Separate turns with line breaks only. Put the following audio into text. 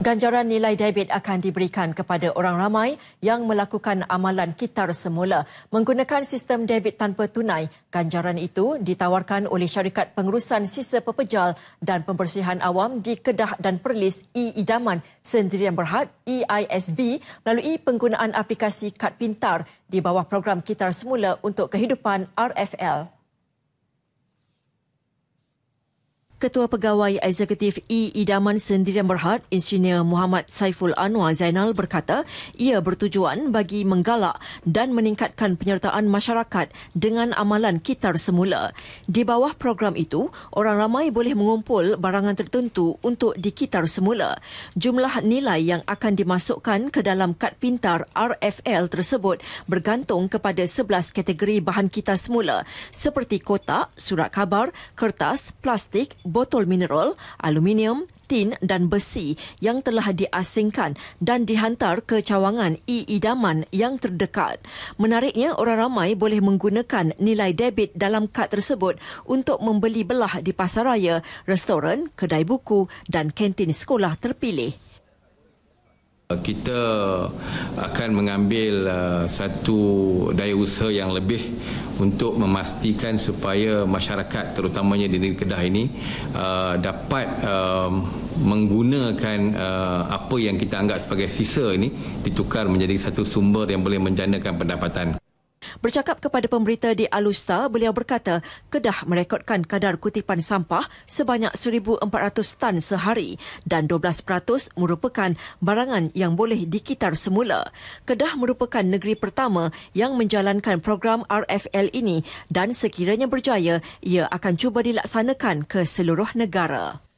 Ganjaran nilai debit akan diberikan kepada orang ramai yang melakukan amalan kitar semula. Menggunakan sistem debit tanpa tunai, ganjaran itu ditawarkan oleh syarikat pengurusan sisa pepejal dan pembersihan awam di Kedah dan Perlis E-Idaman Sendirian Berhad EISB melalui penggunaan aplikasi kad pintar di bawah program kitar semula untuk kehidupan RFL. Ketua Pegawai Eksekutif E Idaman Sendirian Berhad, Insinyur Muhammad Saiful Anwar Zainal berkata, ia bertujuan bagi menggalak dan meningkatkan penyertaan masyarakat dengan amalan kitar semula. Di bawah program itu, orang ramai boleh mengumpul barangan tertentu untuk dikitar semula. Jumlah nilai yang akan dimasukkan ke dalam kad pintar RFL tersebut bergantung kepada 11 kategori bahan kitar semula seperti kotak, surat kabar, kertas, plastik, botol mineral, aluminium, tin dan besi yang telah diasingkan dan dihantar ke cawangan e-idaman yang terdekat. Menariknya, orang ramai boleh menggunakan nilai debit dalam kad tersebut untuk membeli belah di pasaraya, restoran, kedai buku dan kantin sekolah terpilih.
Eh, kita akan mengambil eh, satu daya usaha yang lebih untuk memastikan supaya masyarakat terutamanya di negeri Kedah ini eh, dapat menggunakan apa yang kita anggap sebagai sisa ini ditukar menjadi satu sumber yang boleh menjanakan pendapatan.
Bercakap kepada pemberita di Alusta, beliau berkata Kedah merekodkan kadar kutipan sampah sebanyak 1,400 tan sehari dan 12% merupakan barangan yang boleh dikitar semula. Kedah merupakan negeri pertama yang menjalankan program RFL ini dan sekiranya berjaya, ia akan cuba dilaksanakan ke seluruh negara.